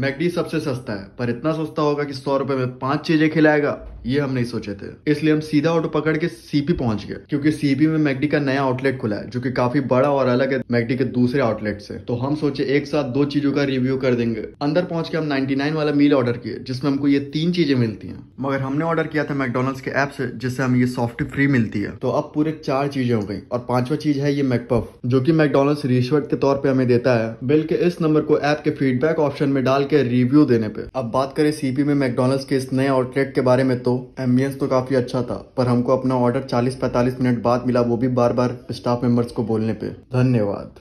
McD सबसे सस्ता है पर इतना सस्ता होगा कि सौ रुपये में पांच चीजें खिलाएगा ये हम नहीं सोचे थे इसलिए हम सीधा ऑटो पकड़ के सीपी पहुंच गए क्योंकि सीपी में मैगडी का नया आउटलेट खुला है जो कि काफी बड़ा और अलग है मैगडी के दूसरे आउटलेट से तो हम सोचे एक साथ दो चीजों का रिव्यू कर देंगे अंदर पहुंच के हम 99 वाला मील ऑर्डर किए जिसमें हमको ये तीन चीजें मिलती है मगर हमने ऑर्डर किया था मैकडोनल्ड के ऐप से जिससे हमें ये सॉफ्ट फ्री मिलती है तो अब पूरे चार चीजें हो गई और पांचवा चीज है ये मैकपफ जो की मैकडोनल्ड रिश्वत के तौर पर हमें देता है बिल के इस नंबर को ऐप के फीडबैक ऑप्शन में डाल के रिव्यू देने पे अब बात करें सीपी में मैकडोनल्ड के इस नए आउटलेट के बारे में तो एम्बियंस तो काफ़ी अच्छा था पर हमको अपना ऑर्डर 40-45 मिनट बाद मिला वो भी बार बार स्टाफ मेंबर्स को बोलने पे धन्यवाद